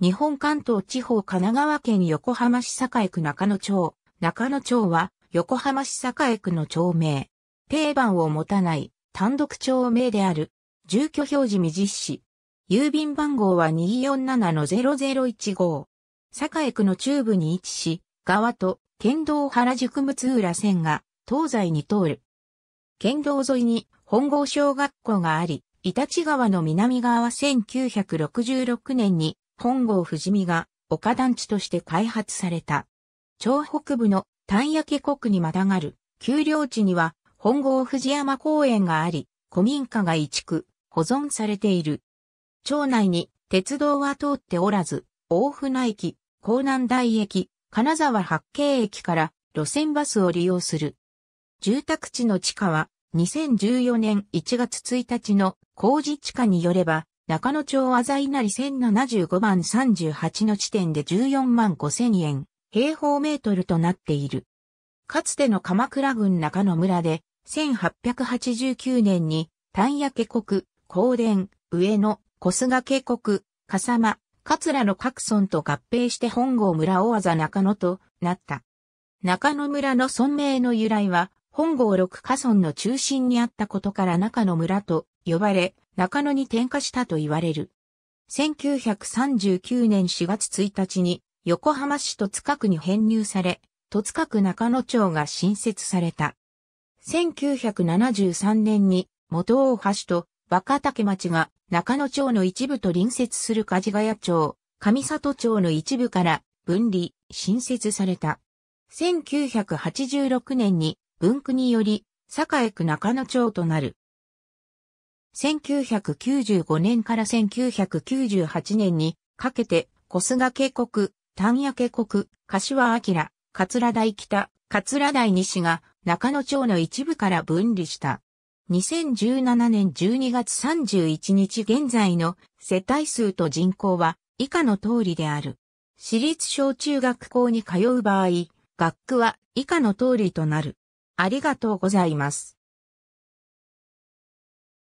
日本関東地方神奈川県横浜市栄区中野町。中野町は横浜市栄区の町名。定番を持たない単独町名である。住居表示未実施。郵便番号は247-0015。栄区の中部に位置し、側と県道原宿六浦線が東西に通る。県道沿いに本郷小学校があり、イタチ川の南側1966年に本郷富士見が丘団地として開発された。町北部の丹焼国にまたがる丘陵地には本郷富士山公園があり、古民家が移築、保存されている。町内に鉄道は通っておらず、大船駅、江南台駅、金沢八景駅から路線バスを利用する。住宅地の地下は2014年1月1日の工事地下によれば中野町あざいなり1075番38の地点で14万5千円、平方メートルとなっている。かつての鎌倉郡中野村で、1889年に、丹野家国、高田、上野、小菅家国、笠間、桂の各村と合併して本郷村大技中野となった。中野村の村名の由来は、本郷六家村の中心にあったことから中野村と呼ばれ、中野に転化したと言われる。1939年4月1日に横浜市戸塚区に編入され、戸塚区中野町が新設された。1973年に元大橋と若竹町が中野町の一部と隣接する梶ヶ谷町、上里町の一部から分離、新設された。1986年に文区により、栄区中野町となる。1995年から1998年にかけて、小菅渓谷、丹谷渓谷、柏明、桂台北、桂台西が中野町の一部から分離した。2017年12月31日現在の世帯数と人口は以下の通りである。私立小中学校に通う場合、学区は以下の通りとなる。ありがとうございます。